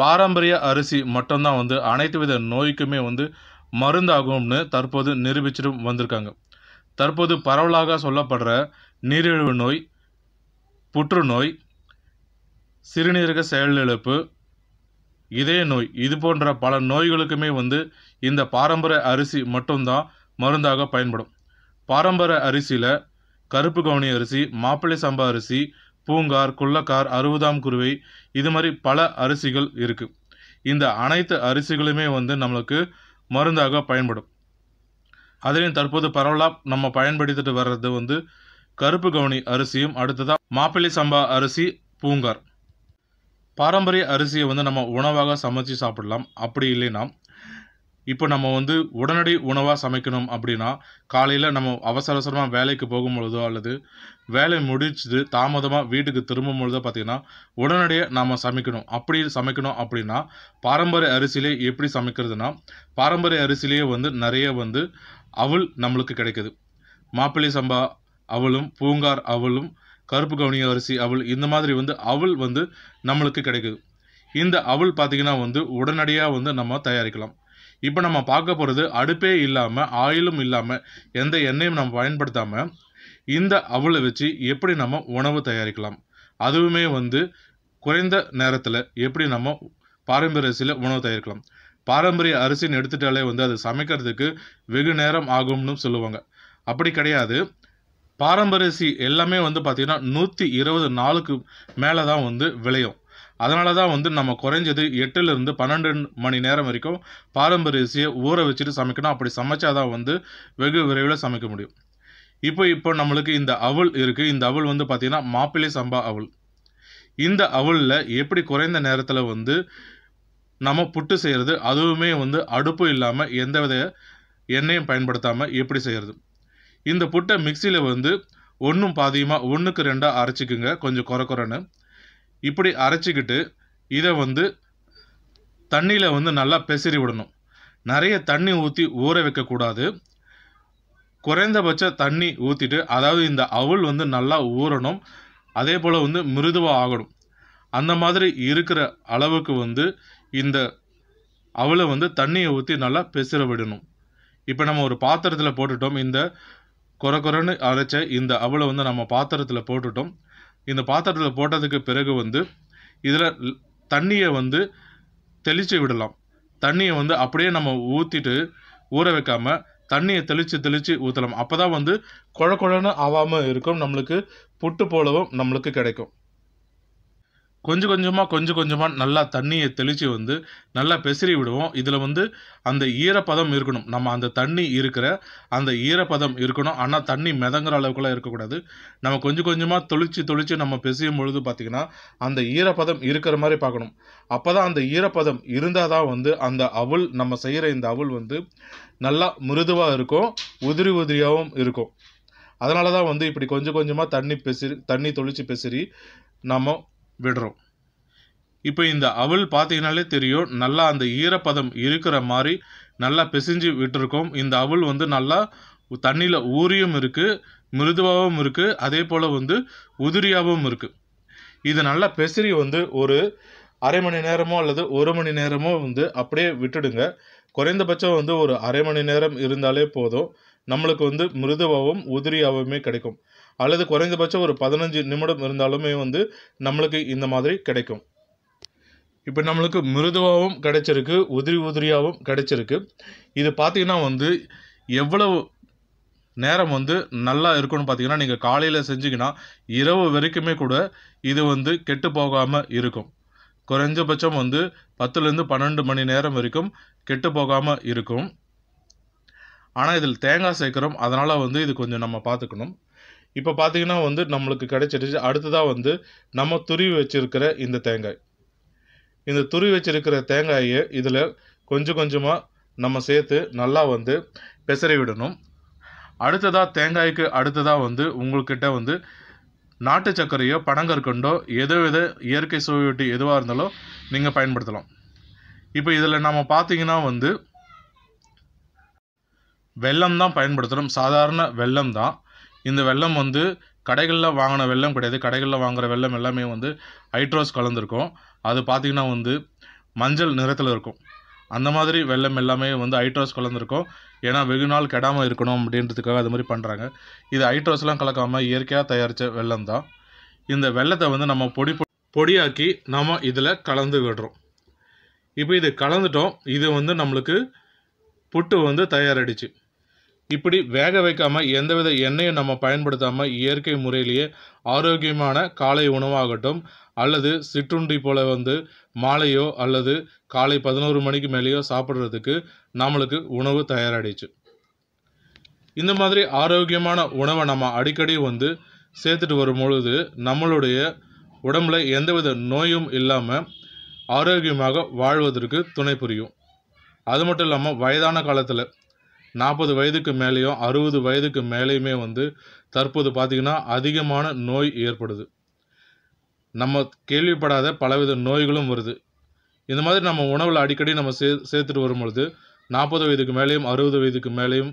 பாரம்பரிய அரிசி மட்டும்தான் வந்து அனைத்து வித நோய்க்குமே வந்து மருந்தாகும்னு தற்போது நிரூபிச்சுட்டு வந்திருக்காங்க தற்போது பரவலாக சொல்லப்படுற நீரிழிவு நோய் புற்றுநோய் சிறுநீரக செயலிழப்பு இதய நோய் இது போன்ற பல நோய்களுக்குமே வந்து இந்த பாரம்பரிய அரிசி மட்டும்தான் மருந்தாக பயன்படும் பாரம்பரிய அரிசியில் கருப்பு கவுனி அரிசி மாப்பிள்ளை சம்பா அரிசி பூங்கார் குள்ளக்கார் அறுபதாம் குருவை இது மாதிரி பல அரிசிகள் இருக்குது இந்த அனைத்து அரிசிகளுமே வந்து நம்மளுக்கு மருந்தாக பயன்படும் அதிலையும் தற்போது பரவலாக நம்ம பயன்படுத்திட்டு வர்றது வந்து கருப்பு கவுனி அரிசியும் அடுத்ததாக மாப்பிள்ளை சம்பா அரிசி பூங்கார் பாரம்பரிய அரிசியை வந்து நம்ம உணவாக சமைச்சு சாப்பிடலாம் அப்படி இல்லைன்னா இப்போ நம்ம வந்து உடனடி உணவாக சமைக்கணும் அப்படின்னா காலையில் நம்ம அவசர அவசரமாக வேலைக்கு போகும் பொழுதோ அல்லது வேலை முடிச்சுது தாமதமாக வீட்டுக்கு திரும்பும் பொழுதோ பார்த்திங்கன்னா உடனடியாக நாம் சமைக்கணும் அப்படி சமைக்கணும் அப்படின்னா பாரம்பரிய அரிசியிலே எப்படி சமைக்கிறதுனா பாரம்பரிய அரிசியிலேயே வந்து நிறைய வந்து அவள் நம்மளுக்கு கிடைக்குது மாப்பிள்ளை சம்பா அவளும் பூங்கார் அவளும் கருப்பு கவனிய அரிசி அவள் இந்த மாதிரி வந்து அவள் வந்து நம்மளுக்கு கிடைக்குது இந்த அவள் பார்த்திங்கன்னா வந்து உடனடியாக வந்து நம்ம தயாரிக்கலாம் இப்போ நம்ம பார்க்க போகிறது அடுப்பே இல்லாமல் ஆயிலும் இல்லாமல் எந்த எண்ணெயும் நம்ம பயன்படுத்தாமல் இந்த அவளை வச்சு எப்படி நம்ம உணவு தயாரிக்கலாம் அதுவுமே வந்து குறைந்த நேரத்தில் எப்படி நம்ம பாரம்பரிய அரிசியில் உணவு தயாரிக்கலாம் பாரம்பரிய அரிசின்னு எடுத்துட்டாலே வந்து அது சமைக்கிறதுக்கு வெகு நேரம் ஆகும்னு சொல்லுவாங்க அப்படி கிடையாது பாரம்பரிய அரிசி எல்லாமே வந்து பார்த்திங்கன்னா நூற்றி இருபது நாளுக்கு மேலே தான் வந்து விளையும் அதனால தான் வந்து நம்ம குறைஞ்சது எட்டுலேருந்து பன்னெண்டு மணி நேரம் வரைக்கும் பாரம்பரிய இசையை ஊற வச்சுட்டு சமைக்கணும் அப்படி சமைச்சா தான் வந்து வெகு விரைவில் சமைக்க முடியும் இப்போ இப்போ நம்மளுக்கு இந்த அவள் இருக்குது இந்த அவள் வந்து பார்த்திங்கன்னா மாப்பிள்ளை சம்பா அவள் இந்த அவலில் எப்படி குறைந்த நேரத்தில் வந்து நம்ம புட்டு செய்கிறது அதுவுமே வந்து அடுப்பு இல்லாமல் எந்த வித எண்ணெயும் பயன்படுத்தாமல் எப்படி செய்கிறது இந்த புட்டை மிக்சியில் வந்து ஒன்றும் பாதியமாக ஒன்றுக்கு ரெண்டாக அரைச்சிக்குங்க கொஞ்சம் குறை குறைன்னு இப்படி அரைச்சிக்கிட்டு இதை வந்து தண்ணியில் வந்து நல்லா பெசரி விடணும் நிறைய தண்ணி ஊற்றி ஊற வைக்கக்கூடாது குறைந்தபட்ச தண்ணி ஊற்றிட்டு அதாவது இந்த அவுள் வந்து நல்லா ஊறணும் அதே போல் வந்து மிருதுவாக ஆகணும் அந்த மாதிரி இருக்கிற அளவுக்கு வந்து இந்த அவளை வந்து தண்ணியை ஊற்றி நல்லா பெசிற விடணும் இப்போ நம்ம ஒரு பாத்திரத்தில் போட்டுட்டோம் இந்த குறை குறைன்னு அரைச்ச இந்த அவளை வந்து நம்ம பாத்திரத்தில் போட்டுட்டோம் இந்த பாத்திரத்தில் போட்டதுக்கு பிறகு வந்து இதில் தண்ணியை வந்து தெளித்து விடலாம் தண்ணியை வந்து அப்படியே நம்ம ஊற்றிட்டு ஊற வைக்காமல் தண்ணியை தெளித்து தெளித்து ஊற்றலாம் அப்போ தான் வந்து குழ குழன்னு ஆகாமல் இருக்கும் நம்மளுக்கு புட்டு போலவும் நம்மளுக்கு கிடைக்கும் கொஞ்சம் கொஞ்சமாக கொஞ்சம் கொஞ்சமாக நல்லா தண்ணியை தெளித்து வந்து நல்லா பெசிரி விடுவோம் இதில் வந்து அந்த ஈரப்பதம் இருக்கணும் நம்ம அந்த தண்ணி இருக்கிற அந்த ஈரப்பதம் இருக்கணும் ஆனால் தண்ணி மிதங்குற அளவுக்குலாம் இருக்கக்கூடாது நம்ம கொஞ்சம் கொஞ்சமாக தொளிச்சு தொளிச்சு நம்ம பெசியும் பொழுது பார்த்திங்கன்னா அந்த ஈரப்பதம் இருக்கிற மாதிரி பார்க்கணும் அப்போ தான் அந்த ஈரப்பதம் இருந்தால் தான் வந்து அந்த அவுள் நம்ம செய்கிற இந்த அவுள் வந்து நல்லா மிருதுவாக இருக்கும் உதிரி உதிரியாகவும் இருக்கும் அதனால தான் வந்து இப்படி கொஞ்சம் கொஞ்சமாக தண்ணி பெசிரி தண்ணி தொளிச்சு பெசிரி நம்ம விடுறோம் இப்போ இந்த அவள் பார்த்தீங்கனாலே தெரியும் நல்லா அந்த ஈரப்பதம் இருக்கிற மாதிரி நல்லா பிசைஞ்சு விட்டுருக்கோம் இந்த அவள் வந்து நல்லா தண்ணியில் ஊறியும் இருக்குது மிருதுவாகவும் இருக்குது அதே போல் வந்து உதிரியாகவும் இருக்குது இது நல்லா பெசரி வந்து ஒரு அரை மணி நேரமோ அல்லது ஒரு மணி நேரமோ வந்து அப்படியே விட்டுடுங்க குறைந்தபட்சம் வந்து ஒரு அரை மணி நேரம் இருந்தாலே போதும் நம்மளுக்கு வந்து மிருதுவாகவும் உதிரியாகவுமே கிடைக்கும் அல்லது குறைந்தபட்சம் ஒரு பதினஞ்சு நிமிடம் இருந்தாலுமே வந்து நம்மளுக்கு இந்த மாதிரி கிடைக்கும் இப்போ நம்மளுக்கு மிருதுவாகவும் கிடைச்சிருக்கு உதிரி உதிரியாகவும் கிடைச்சிருக்கு இது பார்த்திங்கன்னா வந்து எவ்வளவு நேரம் வந்து நல்லா இருக்கும்னு பார்த்தீங்கன்னா நீங்கள் காலையில் செஞ்சிங்கன்னா இரவு வரைக்குமே கூட இது வந்து கெட்டு போகாமல் இருக்கும் குறைஞ்சபட்சம் வந்து பத்துலேருந்து பன்னெண்டு மணி நேரம் வரைக்கும் கெட்டு போகாமல் இருக்கும் ஆனால் இதில் தேங்காய் சேர்க்குறோம் அதனால் வந்து இது கொஞ்சம் நம்ம பார்த்துக்கணும் இப்போ பார்த்தீங்கன்னா வந்து நம்மளுக்கு கிடைச்சிடுச்சு அடுத்ததாக வந்து நம்ம துருவி வச்சுருக்கிற இந்த தேங்காய் இந்த துருவி வச்சுருக்கிற தேங்காயை இதில் கொஞ்சம் கொஞ்சமாக நம்ம சேர்த்து நல்லா வந்து பெசரி விடணும் அடுத்ததாக தேங்காய்க்கு அடுத்ததாக வந்து உங்கள்கிட்ட வந்து நாட்டு சர்க்கரையோ பனங்கற்கண்டோ எதோ வித இயற்கை சுவையொட்டி எதுவாக இருந்தாலும் நீங்கள் பயன்படுத்தலாம் இப்போ இதில் நம்ம பார்த்தீங்கன்னா வந்து வெள்ளம் தான் பயன்படுத்துகிறோம் சாதாரண வெள்ளம் தான் இந்த வெள்ளம் வந்து கடைகளில் வாங்கின வெள்ளம் கிடையாது கடைகளில் வாங்குகிற வெள்ளம் எல்லாமே வந்து ஹைட்ரோஸ் கலந்துருக்கும் அது பார்த்திங்கன்னா வந்து மஞ்சள் நிறத்தில் இருக்கும் அந்த மாதிரி வெள்ளம் எல்லாமே வந்து ஹைட்ரோஸ் கலந்துருக்கும் ஏன்னா வெகு நாள் கெடாமல் இருக்கணும் அப்படின்றதுக்காக அது மாதிரி பண்ணுறாங்க இது ஹைட்ரோஸ்லாம் கலக்காமல் இயற்கையாக தயாரித்த வெள்ளம் தான் இந்த வெள்ளத்தை வந்து நம்ம பொடி பொடியாக்கி நம்ம இதில் கலந்து விடுறோம் இப்போ இது கலந்துட்டோம் இது வந்து நம்மளுக்கு புட்டு வந்து தயாரிடுச்சு இப்படி வேக வைக்காமல் எந்தவித எண்ணெயும் நம்ம பயன்படுத்தாமல் இயற்கை முறையிலேயே ஆரோக்கியமான காலை உணவாகட்டும் அல்லது சிற்றுண்டி போல் வந்து மாலையோ அல்லது காலை பதினோரு மணிக்கு மேலேயோ சாப்பிட்றதுக்கு நம்மளுக்கு உணவு தயாராகிடுச்சு இந்த மாதிரி ஆரோக்கியமான உணவை நம்ம அடிக்கடி வந்து சேர்த்துட்டு வரும் பொழுது நம்மளுடைய உடம்புல எந்தவித நோயும் இல்லாமல் ஆரோக்கியமாக வாழ்வதற்கு துணை புரியும் அது மட்டும் இல்லாமல் வயதான காலத்தில் நாற்பது வயதுக்கு மேலேயும் அறுபது வயதுக்கு மேலேயுமே வந்து தற்போது பார்த்திங்கன்னா அதிகமான நோய் ஏற்படுது நம்ம கேள்விப்படாத பலவித நோய்களும் வருது இந்த மாதிரி நம்ம உணவில் அடிக்கடி நம்ம சே சேர்த்துட்டு வரும்பொழுது நாற்பது வயதுக்கு மேலேயும் அறுபது வயதுக்கு மேலேயும்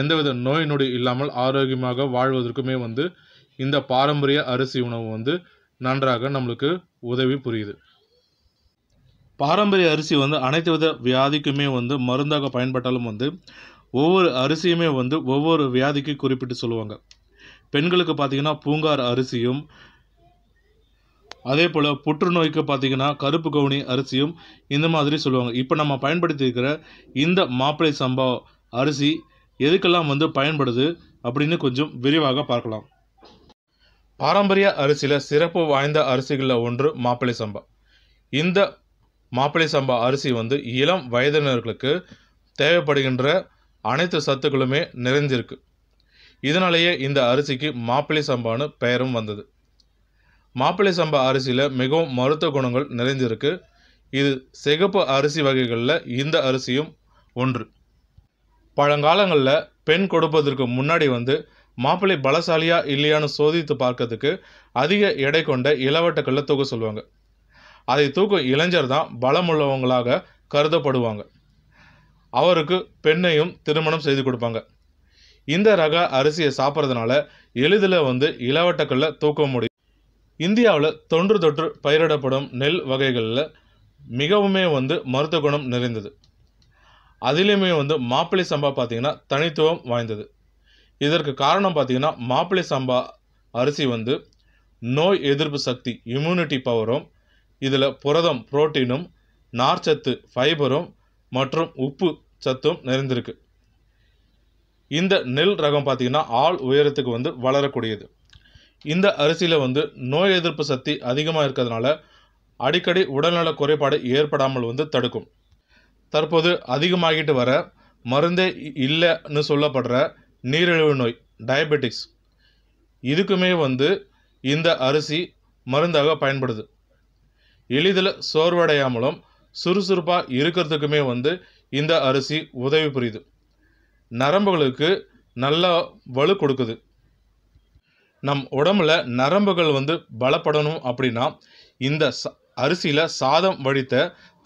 எந்தவித நோய் நொடி இல்லாமல் ஆரோக்கியமாக வாழ்வதற்குமே வந்து இந்த பாரம்பரிய அரிசி உணவு வந்து நன்றாக நம்மளுக்கு உதவி புரியுது பாரம்பரிய அரிசி வந்து அனைத்து வித வியாதிக்குமே வந்து மருந்தாக பயன்பட்டாலும் வந்து ஒவ்வொரு அரிசியுமே வந்து ஒவ்வொரு வியாதிக்கு குறிப்பிட்டு சொல்லுவாங்க பெண்களுக்கு பார்த்தீங்கன்னா பூங்கார் அரிசியும் அதே போல் புற்றுநோய்க்கு பார்த்தீங்கன்னா கருப்பு கவுனி அரிசியும் இந்த மாதிரி சொல்லுவாங்க இப்போ நம்ம பயன்படுத்தியிருக்கிற இந்த மாப்பிளை சம்பா அரிசி எதுக்கெல்லாம் வந்து பயன்படுது அப்படின்னு கொஞ்சம் விரிவாக பார்க்கலாம் பாரம்பரிய அரிசியில் சிறப்பு வாய்ந்த அரிசிகளில் ஒன்று மாப்பிளை சம்பா இந்த மாப்பிளை சம்பா அரிசி வந்து இளம் வயதினர்களுக்கு தேவைப்படுகின்ற அனைத்து சத்துக்களுமே நிறைஞ்சிருக்கு இதனாலேயே இந்த அரிசிக்கு மாப்பிள்ளை சம்பான்னு பெயரும் வந்தது மாப்பிள்ளை சம்பா அரிசியில் மிகவும் மருத்துவ குணங்கள் நிறைஞ்சிருக்கு இது சிகப்பு அரிசி வகைகளில் இந்த அரிசியும் ஒன்று பழங்காலங்களில் பெண் கொடுப்பதற்கு முன்னாடி வந்து மாப்பிள்ளை பலசாலியா இல்லையான்னு சோதித்து பார்க்கறதுக்கு அதிக எடை கொண்ட இளவட்டக்களில் தூக்க சொல்லுவாங்க அதை தூக்கும் இளைஞர் தான் பலமுள்ளவங்களாக கருதப்படுவாங்க அவருக்கு பெண்ணையும் திருமணம் செய்து கொடுப்பாங்க இந்த ரக அரிசியை சாப்பிட்றதுனால எளிதில் வந்து இளவட்டக்கல்ல தூக்க முடியும் இந்தியாவில் தொன்று தொற்று பயிரிடப்படும் நெல் வகைகளில் மிகவுமே வந்து மருத்துவ குணம் நிறைந்தது அதிலையுமே வந்து மாப்பிளை சம்பா பார்த்திங்கன்னா தனித்துவம் வாய்ந்தது இதற்கு காரணம் பார்த்திங்கன்னா மாப்பிள்ளை சம்பா அரிசி வந்து நோய் எதிர்ப்பு சக்தி இம்யூனிட்டி பவரும் இதில் புரதம் புரோட்டீனும் நார்ச்சத்து ஃபைபரும் மற்றும் உப்பு சத்தும் நிறைந்திருக்கு இந்த நெல் ரகம் பார்த்திங்கன்னா ஆள் உயரத்துக்கு வந்து வளரக்கூடியது இந்த அரிசியில் வந்து நோய் எதிர்ப்பு சக்தி அதிகமாக இருக்கிறதுனால அடிக்கடி உடல்நல குறைபாடு ஏற்படாமல் வந்து தடுக்கும் தற்போது அதிகமாகிட்டு வர மருந்தே இல்லைன்னு சொல்லப்படுற நீரிழிவு நோய் டயபெட்டிக்ஸ் இதுக்குமே வந்து இந்த அரிசி மருந்தாக பயன்படுது எளிதில் சோர்வடையாமலும் சுறுசுறுப்பாக இருக்கிறதுக்குமே வந்து இந்த அரிசி உதவி புரியுது நரம்புகளுக்கு நல்லா வலு கொடுக்குது நம் உடம்புல நரம்புகள் வந்து பலப்படணும் அப்படின்னா இந்த ச அரிசியில் சாதம் வடித்த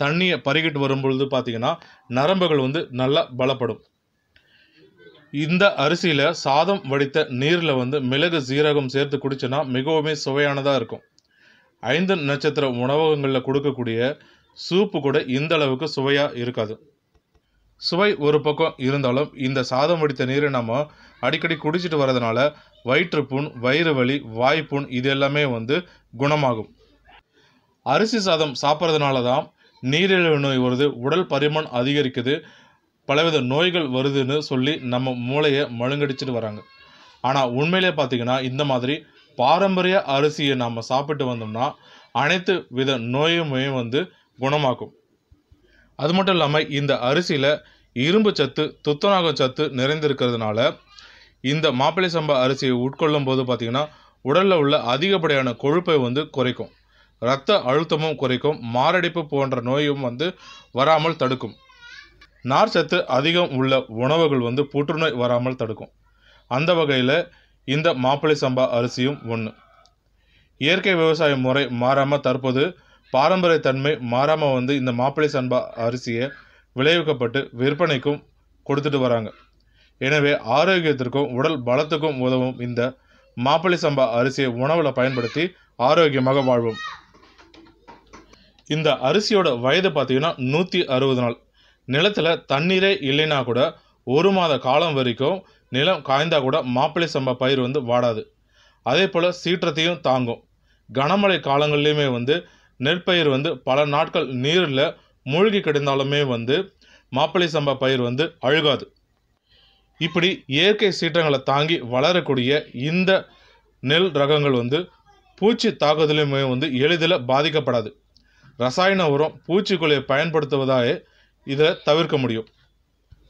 தண்ணியை பருகிட்டு வரும்பொழுது பார்த்திங்கன்னா நரம்புகள் வந்து நல்லா பலப்படும் இந்த அரிசியில் சாதம் வடித்த நீரில் வந்து மிளகு சீரகம் சேர்த்து குடிச்சோன்னா மிகவும் சுவையானதாக இருக்கும் ஐந்து நட்சத்திர உணவகங்களில் கொடுக்கக்கூடிய சூப்பு கூட இந்த அளவுக்கு சுவையாக இருக்காது சுவை ஒரு பக்கம் இருந்தாலும் இந்த சாதம் வடித்த நீரை நம்ம அடிக்கடி குடிச்சிட்டு வரதுனால வயிற்று புண் வயிறு வலி வாய்ப்புண் இது எல்லாமே வந்து குணமாகும் அரிசி சாதம் சாப்பிட்றதுனால தான் நீரிழிவு நோய் வருது உடல் பருமன் அதிகரிக்குது பலவித நோய்கள் வருதுன்னு சொல்லி நம்ம மூளையை மழுங்கடிச்சிட்டு வராங்க ஆனால் உண்மையிலே பார்த்திங்கன்னா இந்த மாதிரி பாரம்பரிய அரிசியை நாம் சாப்பிட்டு வந்தோம்னா அனைத்து வித நோயுமே வந்து குணமாக்கும் அது மட்டும் இல்லாமல் இந்த அரிசியில் இரும்பு சத்து துத்தநாக சத்து நிறைந்திருக்கிறதுனால இந்த மாப்பிள்ளை சம்பா அரிசியை உட்கொள்ளும் போது பார்த்திங்கன்னா உடலில் உள்ள அதிகப்படியான கொழுப்பை வந்து குறைக்கும் இரத்த அழுத்தமும் குறைக்கும் மாரடைப்பு போன்ற நோயும் வந்து வராமல் தடுக்கும் நார் சத்து அதிகம் உள்ள உணவுகள் வந்து புற்றுநோய் வராமல் தடுக்கும் அந்த வகையில் இந்த மாப்பிள்ளை சம்பா அரிசியும் ஒன்று இயற்கை விவசாய முறை மாறாமல் தற்போது பாரம்பரியத்தன்மை மாறாமல் வந்து இந்த மாப்பிள்ளை சண்பா அரிசியை விளைவிக்கப்பட்டு விற்பனைக்கும் கொடுத்துட்டு வராங்க எனவே ஆரோக்கியத்திற்கும் உடல் பலத்துக்கும் உதவும் இந்த மாப்பிள்ளை சம்பா அரிசியை உணவில் பயன்படுத்தி ஆரோக்கியமாக வாழ்வோம் இந்த அரிசியோட வயது பார்த்தீங்கன்னா நூற்றி அறுபது நாள் நிலத்தில் தண்ணீரே இல்லைன்னா கூட ஒரு மாத காலம் வரைக்கும் நிலம் காய்ந்தா கூட மாப்பிள்ளை சம்பா பயிர் வந்து வாடாது அதே போல் சீற்றத்தையும் தாங்கும் கனமழை காலங்கள்லேயுமே வந்து நெற்பயிர் வந்து பல நாட்கள் நீரில் மூழ்கி கிடந்தாலுமே வந்து மாப்பிள்ளை சம்பா பயிர் வந்து அழுகாது இப்படி இயற்கை சீற்றங்களை தாங்கி வளரக்கூடிய இந்த நெல் ரகங்கள் வந்து பூச்சி தாக்குதலுமே வந்து எளிதில் பாதிக்கப்படாது ரசாயன உரம் பூச்சிக்கொல்லியை பயன்படுத்துவதாக இதை தவிர்க்க முடியும்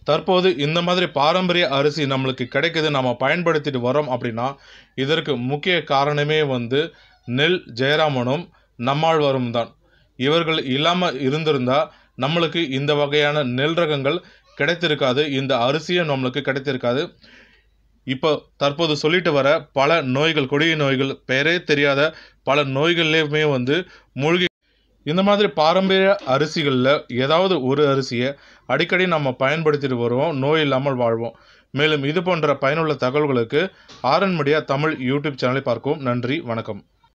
தற்போது இந்த மாதிரி பாரம்பரிய அரிசி நம்மளுக்கு கிடைக்கிது நம்ம பயன்படுத்திட்டு வரோம் அப்படின்னா இதற்கு முக்கிய காரணமே வந்து நெல் ஜெயராமனும் நம்மாழ்வாரும் தான் இவர்கள் இல்லாமல் இருந்திருந்தால் நம்மளுக்கு இந்த வகையான நெல் ரகங்கள் கிடைத்திருக்காது இந்த அரிசியும் நம்மளுக்கு கிடைத்திருக்காது இப்போ தற்போது சொல்லிட்டு வர பல நோய்கள் கொடிய நோய்கள் பெயரே தெரியாத பல நோய்கள்லேயுமே வந்து மூழ்கி இந்த மாதிரி பாரம்பரிய அரிசிகளில் ஏதாவது ஒரு அரிசியை அடிக்கடி நம்ம பயன்படுத்திட்டு வருவோம் நோய் இல்லாமல் வாழ்வோம் மேலும் இது போன்ற பயனுள்ள தகவல்களுக்கு ஆரன்மடியா தமிழ் யூடியூப் சேனலை பார்க்கவும் நன்றி வணக்கம்